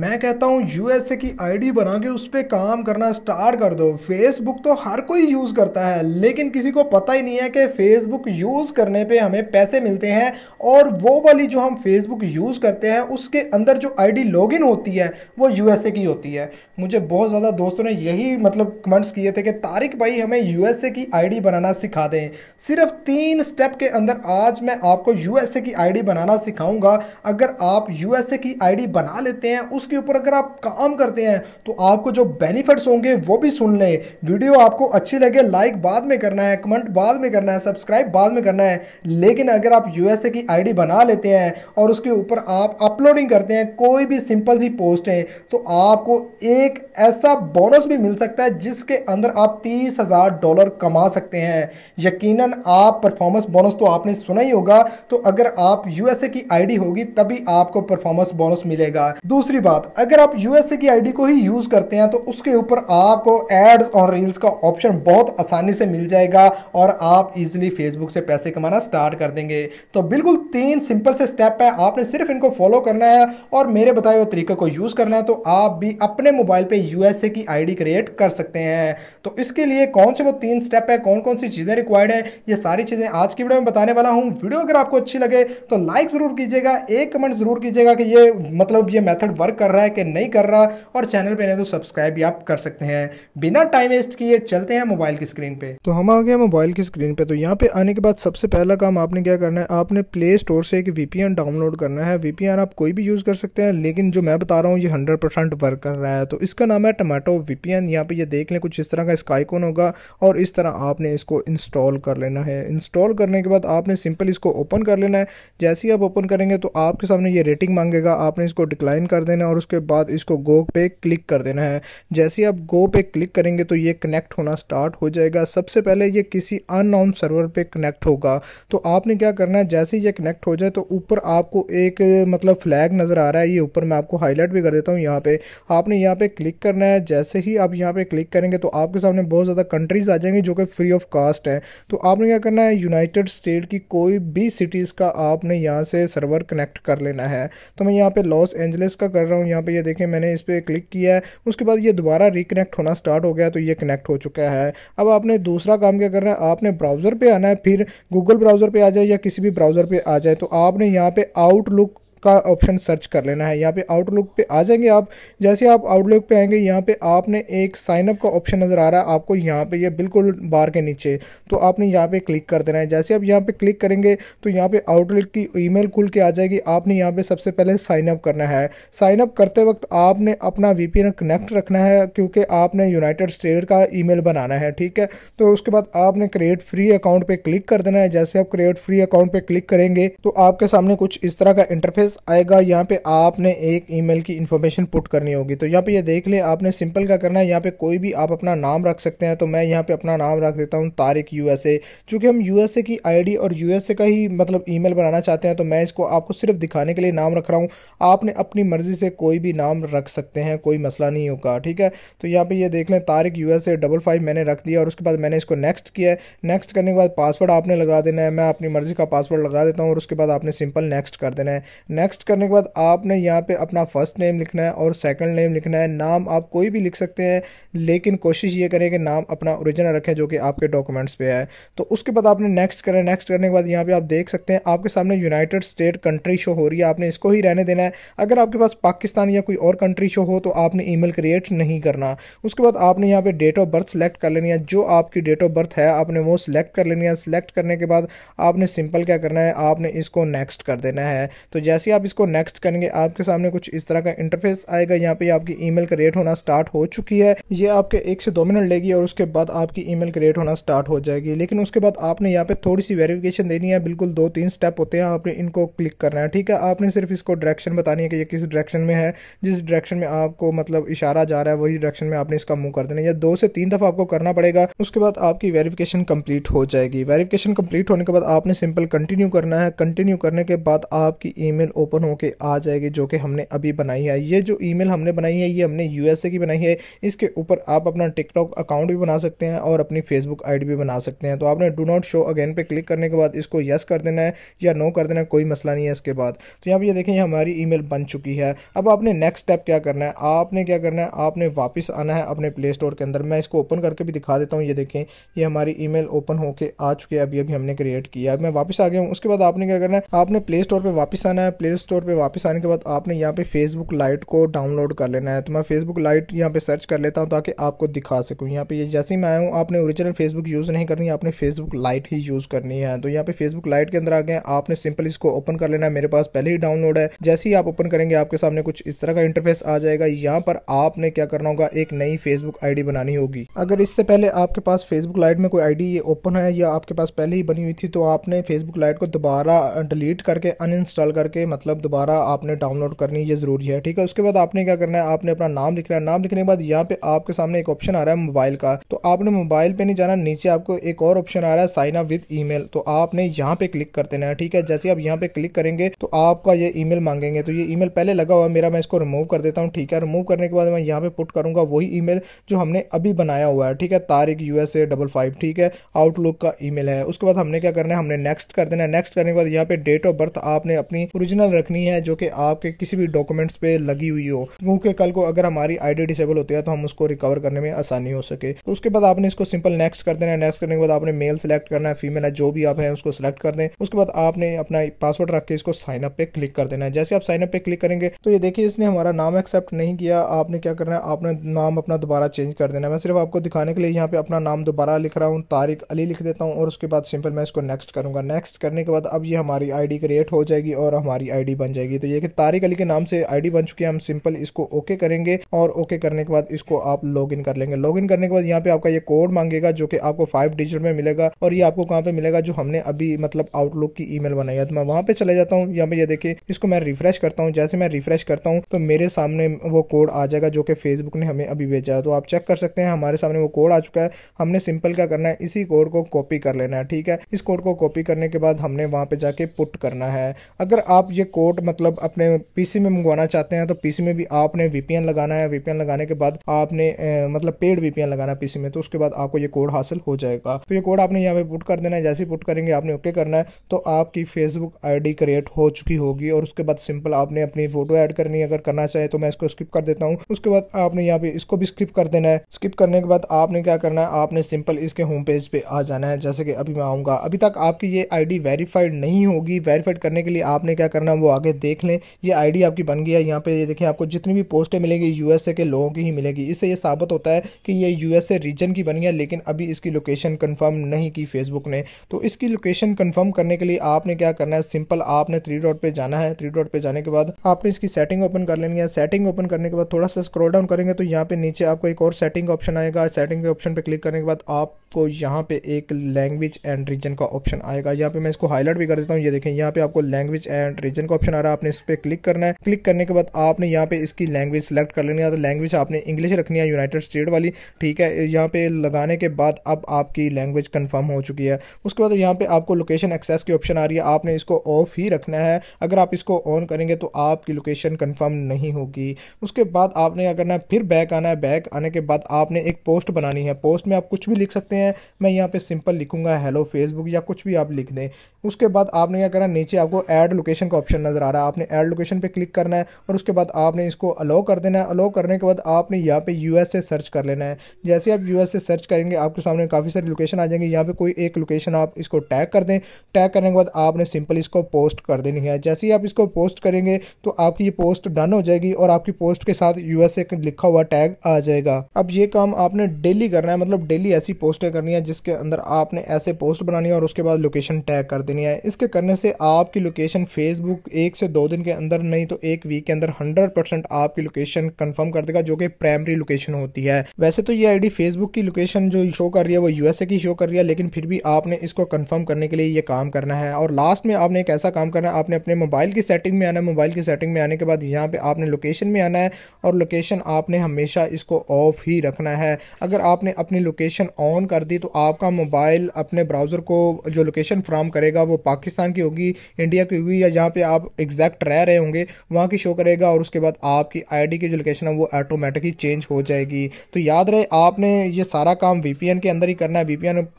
मैं कहता हूँ यूएसए की आईडी बना के उस पर काम करना स्टार्ट कर दो फेसबुक तो हर कोई यूज़ करता है लेकिन किसी को पता ही नहीं है कि फेसबुक यूज़ करने पे हमें पैसे मिलते हैं और वो वाली जो हम फेसबुक यूज़ करते हैं उसके अंदर जो आईडी लॉगिन होती है वो यूएसए की होती है मुझे बहुत ज़्यादा दोस्तों ने यही मतलब कमेंट्स किए थे कि तारिक भाई हमें ए की आई बनाना सिखा दें सिर्फ तीन स्टेप के अंदर आज मैं आपको ए की आई बनाना सिखाऊँगा अगर आप ए की आई बना लेते हैं उसके ऊपर अगर आप काम करते हैं तो आपको जो बेनिफिट्स होंगे वो भी सुन लें वीडियो आपको अच्छी लगे लाइक बाद में करना है कमेंट बाद में करना है सब्सक्राइब बाद में करना है लेकिन अगर आप यूएसए की आईडी बना लेते हैं और उसके ऊपर आप अपलोडिंग करते हैं कोई भी सिंपल सी पोस्ट है तो आपको एक ऐसा बोनस भी मिल सकता है जिसके अंदर आप तीस हज़ार डॉलर कमा सकते हैं यकीन आप परफॉर्मेंस बोनस तो आपने सुना ही होगा तो अगर आप यूएसए की आईडी होगी तभी आपको परफॉर्मेंस बोनस मिलेगा दूसरी बात बात अगर आप यूएसए की आईडी को ही यूज़ करते हैं तो उसके ऊपर आपको एड्स और रील्स का ऑप्शन बहुत आसानी से मिल जाएगा और आप इजीली फेसबुक से पैसे कमाना स्टार्ट कर देंगे तो बिल्कुल तीन सिंपल से स्टेप है आपने सिर्फ इनको फॉलो करना है और मेरे बताए हुए तरीके को यूज़ करना है तो आप भी अपने मोबाइल पर यूएसए की आई क्रिएट कर सकते हैं तो इसके लिए कौन से वो तीन स्टेप है कौन कौन सी चीज़ें रिक्वायर्ड है ये सारी चीज़ें आज की वीडियो में बताने वाला हूँ वीडियो अगर आपको अच्छी लगे तो लाइक ज़रूर कीजिएगा एक कमेंट ज़रूर कीजिएगा कि ये मतलब ये मेथड वर्क वर्क कर रहा है कि नहीं कर रहा और चैनल पर नहीं तो सब्सक्राइब भी आप कर सकते हैं बिना टाइम वेस्ट किए चलते हैं मोबाइल की स्क्रीन पे तो हम आ गए मोबाइल की स्क्रीन पे तो यहाँ पे आने के बाद सबसे पहला काम आपने क्या करना है आपने प्ले स्टोर से एक वीपीएन डाउनलोड करना है वीपीएन आप कोई भी यूज़ कर सकते हैं लेकिन जो मैं बता रहा हूँ ये हंड्रेड परसेंट वर्क कर रहा है तो इसका नाम है टमाटो वीपीएन यहाँ पे ये देख लें कुछ इस तरह का इसका आइकॉन होगा और इस तरह आपने इसको इंस्टॉल कर लेना है इंस्टॉल करने के बाद आपने सिंपल इसको ओपन कर लेना है जैसे ही आप ओपन करेंगे तो आपके सामने ये रेटिंग मांगेगा आपने इसको डिक्लाइन कर देना देना और उसके बाद इसको गो पे क्लिक कर देना है जैसे ही आप गो पे क्लिक करेंगे तो ये कनेक्ट होना स्टार्ट हो जाएगा सबसे पहले ये किसी अननोन सर्वर पे कनेक्ट होगा तो आपने क्या करना है जैसे ही ये कनेक्ट हो जाए तो ऊपर आपको एक मतलब फ्लैग नज़र आ रहा है ये ऊपर मैं आपको हाईलाइट भी कर देता हूँ यहाँ पर आपने यहाँ पर क्लिक करना है जैसे ही आप यहाँ पर क्लिक करेंगे तो आपके सामने बहुत ज़्यादा कंट्रीज़ आ जाएंगे जो कि फ्री ऑफ कास्ट हैं तो आपने क्या करना है यूनाइटेड स्टेट की कोई भी सिटीज़ का आपने यहाँ से सर्वर कनेक्ट कर लेना है तो मैं यहाँ पर लॉस एंजलिस का कर रहा हूँ यहाँ पे ये यह देखें मैंने इस पर क्लिक किया है उसके बाद ये दोबारा रिकनेक्ट होना स्टार्ट हो गया तो ये कनेक्ट हो चुका है अब आपने दूसरा काम क्या करना है आपने ब्राउज़र पर आना है फिर गूगल ब्राउज़र पर आ जाए या किसी भी ब्राउज़र पर आ जाए तो आपने यहाँ पर आउटलुक का ऑप्शन सर्च कर लेना है यहाँ पे आउटलुक पे आ जाएंगे आप जैसे आप आउटलुक पे आएंगे यहाँ पे आपने एक साइनअप का ऑप्शन नज़र आ रहा है आपको यहाँ पे ये यह बिल्कुल बार के नीचे तो आपने यहाँ पे क्लिक कर देना है जैसे आप यहाँ पे क्लिक करेंगे तो यहाँ पे आउटलुक की ईमेल खुल के आ जाएगी आपने यहाँ पे सबसे पहले साइनअप करना है साइनअप करते वक्त आपने अपना वी कनेक्ट रखना है क्योंकि आपने यूनाइटेड स्टेट का ई बनाना है ठीक है तो उसके बाद आपने क्रिएट फ्री अकाउंट पर क्लिक कर देना है जैसे आप क्रिएट फ्री अकाउंट पर क्लिक करेंगे तो आपके सामने कुछ इस तरह का इंटरफेस प्रोसेस आएगा यहाँ पे आपने एक ईमेल की इन्फॉर्मेशन पुट करनी होगी तो यहाँ पे ये यह देख ले आपने सिंपल क्या करना है यहाँ पे कोई भी आप अपना नाम रख सकते हैं तो मैं यहाँ पे अपना नाम रख देता हूँ तारिक यूएसए चूँकि हम यूएसए की आईडी और यूएसए का ही मतलब ई बनाना चाहते हैं तो मैं इसको आपको सिर्फ दिखाने के लिए नाम रख रहा हूँ आपने अपनी मर्जी से कोई भी नाम रख सकते हैं कोई मसला नहीं होगा ठीक है तो यहाँ पर यह देख लें तारिक यूएसए डबल फाइव मैंने रख दिया और उसके बाद मैंने इसको नेक्स्ट किया है नेक्स्ट करने के बाद पासवर्ड आपने लगा देना है मैं अपनी मर्जी का पासवर्ड लगा देता हूँ और उसके बाद आपने सिंपल नेक्स्ट कर देना है नेक्स्ट करने के बाद आपने यहाँ पे अपना फर्स्ट नेम लिखना है और सेकंड नेम लिखना है नाम आप कोई भी लिख सकते हैं लेकिन कोशिश ये करें कि नाम अपना ओरिजिनल रखें जो कि आपके डॉक्यूमेंट्स पे है तो उसके बाद आपने नेक्स्ट करें नेक्स्ट करने के बाद यहाँ पे आप देख सकते हैं आपके सामने यूनाइटेड स्टेट कंट्री शो हो रही है आपने इसको ही रहने देना है अगर आपके पास पाकिस्तान या कोई और कंट्री शो हो तो आपने ईमेल क्रिएट नहीं करना उसके बाद आपने यहाँ पर डेट ऑफ बर्थ सेलेक्ट कर लेनी है जो आपकी डेट ऑफ बर्थ है आपने वो सिलेक्ट कर लेनी है सिलेक्ट करने के बाद आपने सिंपल क्या करना है आपने इसको नेक्स्ट कर देना है तो जैसे करके आप इसको नेक्स्ट करेंगे आपके सामने कुछ इस तरह का इंटरफेस आएगा यहाँ पे आपकी ईमेल क्रिएट होना स्टार्ट हो चुकी है ये आपके एक से दो मिनट लेगी और उसके बाद आपकी ईमेल क्रिएट होना स्टार्ट हो जाएगी लेकिन उसके बाद आपने यहाँ पे थोड़ी सी वेरिफिकेशन देनी है बिल्कुल दो तीन स्टेप होते हैं आपने इनको क्लिक करना है ठीक है आपने सिर्फ इसको डायरेक्शन बतानी है कि ये किस डायरेक्शन में है जिस डायरेक्शन में आपको मतलब इशारा जा रहा है वही डायरेक्शन में आपने इसका मुंह कर देना या दो से तीन दफा आपको करना पड़ेगा उसके बाद आपकी वेरिफिकेशन कंप्लीट हो जाएगी वेरिफिकेशन कंप्लीट होने के बाद आपने सिंपल कंटिन्यू करना है कंटिन्यू करने के बाद आपकी ईमेल ओपन होके आ जाएगी जो कि हमने अभी बनाई है ये जो ईमेल हमने बनाई है ये हमने यूएसए की बनाई है इसके ऊपर आप अपना टिकटॉक अकाउंट भी बना सकते हैं और अपनी फेसबुक आईडी भी बना सकते हैं तो आपने डू नॉट शो अगेन पे क्लिक करने के बाद इसको येस कर देना है या नो कर देना है कोई मसला नहीं है इसके बाद तो यहाँ पर ये देखें हमारी ई बन चुकी है अब आपने नेक्स्ट स्टेप क्या करना है आपने क्या करना है आपने वापस आना है अपने प्ले स्टोर के अंदर मैं इसको ओपन करके भी दिखा देता हूँ ये देखें ये हमारी ईमेल ओपन होके आ चुकी है अभी अभी हमने क्रिएट किया मैं वापस आ गया हूँ उसके बाद आपने क्या करना है आपने प्ले स्टोर पर वापस आना है प्ले प्ले स्टोर पर वापस आने के बाद आपने यहाँ पे फेसबुक लाइट को डाउनलोड कर लेना है तो मैं फेसबुक लाइट यहाँ पे सर्च कर लेता हूँ ताकि आपको दिखा सकूँ यहाँ पे ये जैसे ही मैं आया हूँ आपने ओरिजिनल फेसबुक यूज़ नहीं करनी है आपने फेसबुक लाइट ही यूज़ करनी है तो यहाँ पे फेसबुक लाइट के अंदर आ गए आपने सिंपल इसको ओपन कर लेना है मेरे पास पहले ही डाउनलोड है जैसे ही आप ओपन करेंगे आपके सामने कुछ इस तरह का इंटरफेस आ जाएगा यहाँ पर आपने क्या करना होगा एक नई फेसबुक आई बनानी होगी अगर इससे पहले आपके पास फेसबुक लाइट में कोई आई ये ओपन है या आपके पास पहले ही बनी हुई थी तो आपने फेसबुक लाइट को दोबारा डिलीट करके अनइंस्टॉल करके मतलब दोबारा आपने डाउनलोड करनी ये ज़रूरी है ठीक है उसके बाद आपने क्या करना है आपने अपना नाम लिखना है नाम लिखने के बाद यहाँ पे आपके सामने एक ऑप्शन आ रहा है मोबाइल का तो आपने मोबाइल पे नहीं जाना नीचे आपको एक और ऑप्शन आ रहा है साइन अप विद ई तो आपने यहाँ पे क्लिक कर देना है ठीक है जैसे आप यहाँ पे क्लिक करेंगे तो आपका ये ई मांगेंगे तो ये ई पहले लगा हुआ है मेरा मैं इसको रिमूव कर देता हूँ ठीक है रिमूव करने के बाद मैं यहाँ पे पुट करूंगा वही ई जो हमने अभी बनाया हुआ है ठीक है Tariq U S double five ठीक है आउटलुक का ईमेल है उसके बाद हमने क्या करना है हमने नेक्स्ट कर देना है नेक्स्ट करने के बाद यहाँ पे डेट ऑफ बर्थ आपने अपनी ओरिजिनल ओरिजिनल रखनी है जो कि आपके किसी भी डॉक्यूमेंट्स पे लगी हुई हो क्योंकि कल को अगर हमारी आईडी डिसेबल होती है तो हम उसको रिकवर करने में आसानी हो सके तो उसके बाद आपने इसको सिंपल नेक्स्ट कर देना है नेक्स्ट करने के बाद आपने मेल सेलेक्ट करना है फीमेल है जो भी आप है उसको सिलेक्ट कर दें उसके बाद आपने अपना पासवर्ड रख के इसको साइन अप पे क्लिक कर देना है जैसे आप साइन अप पे क्लिक करेंगे तो ये देखिए इसने हमारा नाम एक्सेप्ट नहीं किया आपने क्या करना है आपने नाम अपना दोबारा चेंज कर देना है मैं सिर्फ आपको दिखाने के लिए यहाँ पे अपना नाम दोबारा लिख रहा हूँ तारिक अली लिख देता हूँ और उसके बाद सिंपल मैं इसको नेक्स्ट करूंगा नेक्स्ट करने के बाद अब ये हमारी आई क्रिएट हो जाएगी और हमारी आईडी बन जाएगी तो ये कि तारिक अली के नाम से आईडी बन चुकी है हम सिंपल इसको ओके करेंगे और ओके करने के बाद इसको आप लॉग कर लेंगे लॉग करने के बाद यहाँ पे आपका ये कोड मांगेगा जो कि आपको फाइव डिजिट में मिलेगा और ये आपको कहाँ पे मिलेगा जो हमने अभी मतलब आउटलुक की ईमेल बनाई है तो मैं वहां पे चले जाता हूँ यहाँ पे ये देखिए इसको मैं रिफ्रेश करता हूँ जैसे मैं रिफ्रेश करता हूँ तो मेरे सामने वो कोड आ जाएगा जो कि फेसबुक ने हमें अभी भेजा है तो आप चेक कर सकते हैं हमारे सामने वो कोड आ चुका है हमने सिंपल क्या करना है इसी कोड को कॉपी कर लेना है ठीक है इस कोड को कॉपी करने के बाद हमने वहां पे जाके पुट करना है अगर आप ये ये कोड मतलब अपने पीसी में मंगवाना चाहते हैं तो पीसी में भी आपने वीपीएन लगाना है वीपीएन लगाने के बाद आपने मतलब पेड वीपीएन लगाना है पीसी में तो उसके बाद आपको ये कोड हासिल हो जाएगा तो ये कोड आपने यहाँ पे पुट कर देना है जैसे पुट करेंगे आपने ओके करना है तो आपकी फेसबुक आई क्रिएट हो चुकी होगी और उसके बाद सिंपल आपने अपनी फोटो ऐड करनी है अगर करना चाहे तो मैं इसको स्किप कर देता हूँ उसके बाद आपने यहाँ पे इसको भी स्किप कर देना है स्किप करने के बाद आपने क्या करना है आपने सिंपल इसके होम पेज पे आ जाना है जैसे कि अभी मैं आऊंगा अभी तक आपकी ये आईडी वेरीफाइड नहीं होगी वेरीफाइड करने के लिए आपने क्या करना ना वो आगे देख लें ये आईडी आपकी बन गया है यहाँ पे ये देखें आपको जितनी भी पोस्टें मिलेंगी यूएसए के लोगों की ही मिलेगी इससे ये साबित होता है कि ये यूएसए रीजन की बन गया लेकिन अभी इसकी लोकेशन कन्फर्म नहीं की फेसबुक ने तो इसकी लोकेशन कन्फर्म करने के लिए आपने क्या करना है सिंपल आपने थ्री डॉट पर जाना है थ्री डॉट पर जाने के बाद आपने इसकी सेटिंग ओपन कर लेनी है सेटिंग ओपन करने के बाद थोड़ा सा स्क्रोल डाउन करेंगे तो यहाँ पर नीचे आपको एक और सेटिंग ऑप्शन आएगा सेटिंग के ऑप्शन पर क्लिक करने के बाद आप आपको यहाँ पे एक लैंग्वेज एंड रीजन का ऑप्शन आएगा यहाँ पे मैं इसको हाईलाइट भी कर देता हूँ ये देखें यहाँ पे आपको लैंग्वेज एंड रीजन का ऑप्शन आ रहा है आपने इस पर क्लिक करना है क्लिक करने के बाद आपने यहाँ पे इसकी लैंग्वेज सेलेक्ट कर लेनी है तो लैंग्वेज आपने इंग्लिश रखनी है यूनाइटेड स्टेट वाली ठीक है यहाँ पे लगाने के बाद अब आपकी लैंग्वेज कन्फर्म हो चुकी है उसके बाद यहाँ पे आपको लोकेशन एक्सेस की ऑप्शन आ रही है आपने इसको ऑफ ही रखना है अगर आप इसको ऑन करेंगे तो आपकी लोकेशन कन्फर्म नहीं होगी उसके बाद आपने अगर ना फिर बैक आना है बैक आने के बाद आपने एक पोस्ट बनानी है पोस्ट में आप कुछ भी लिख सकते हैं हैं मैं यहाँ पे सिंपल लिखूंगा हेलो फेसबुक या कुछ भी आप लिख दें उसके बाद आपने क्या करना नीचे आपको ऐड लोकेशन का ऑप्शन नज़र आ रहा है आपने ऐड लोकेशन पे क्लिक करना है और उसके बाद आपने इसको अलाउ कर देना है अलाउ करने के बाद आपने यहाँ पे यू से सर्च कर लेना है जैसे आप यू से सर्च करेंगे आपके सामने काफ़ी सारी लोकेशन आ जाएंगे यहाँ पर कोई एक लोकेशन आप इसको टैग कर दें टैग करने के बाद आपने सिंपल इसको पोस्ट कर देनी है जैसे ही आप इसको पोस्ट करेंगे तो आपकी ये पोस्ट डन हो जाएगी और आपकी पोस्ट के साथ यू लिखा हुआ टैग आ जाएगा अब ये काम आपने डेली करना है मतलब डेली ऐसी पोस्ट करनी है जिसके अंदर आपने ऐसे पोस्ट बनानी है और उसके बाद लोकेशन टैग कर देनी है इसके करने से आपकी लोकेशन फेसबुक एक से दो दिन के अंदर नहीं तो एक वीक के अंदर हंड्रेड परसेंट आपकी लोकेशन कन्फर्म कर देगा जो कि प्राइमरी लोकेशन होती है वैसे तो ये आईडी फेसबुक की लोकेशन जो शो कर रही है वो यूएसए की शो कर रही है लेकिन फिर भी आपने इसको कन्फर्म करने के लिए ये काम करना है और लास्ट में आपने एक ऐसा काम करना है आपने अपने मोबाइल की सेटिंग में आना है मोबाइल की सेटिंग में आने के बाद यहाँ पर आपने लोकेशन में आना है और लोकेशन आपने हमेशा इसको ऑफ ही रखना है अगर आपने अपनी लोकेशन ऑन कर कर दी तो आपका मोबाइल अपने ब्राउज़र को जो लोकेशन फ्राम करेगा वो पाकिस्तान की होगी इंडिया की होगी या जहाँ पे आप एग्जैक्ट रह रहे होंगे वहाँ की शो करेगा और उसके बाद आपकी आईडी की जो लोकेशन है वो ऑटोमेटिकली चेंज हो जाएगी तो याद रहे आपने ये सारा काम वी के अंदर ही करना है वी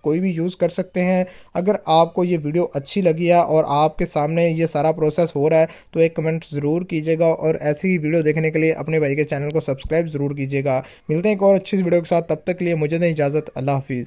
कोई भी यूज़ कर सकते हैं अगर आपको ये वीडियो अच्छी लगी है और आपके सामने ये सारा प्रोसेस हो रहा है तो एक कमेंट ज़रूर कीजिएगा और ऐसी ही वीडियो देखने के लिए अपने भाई के चैनल को सब्सक्राइब ज़रूर कीजिएगा मिलते हैं एक और अच्छी वीडियो के साथ तब तक के लिए मुझे दें इजाज़त अल्लाह हाफिज़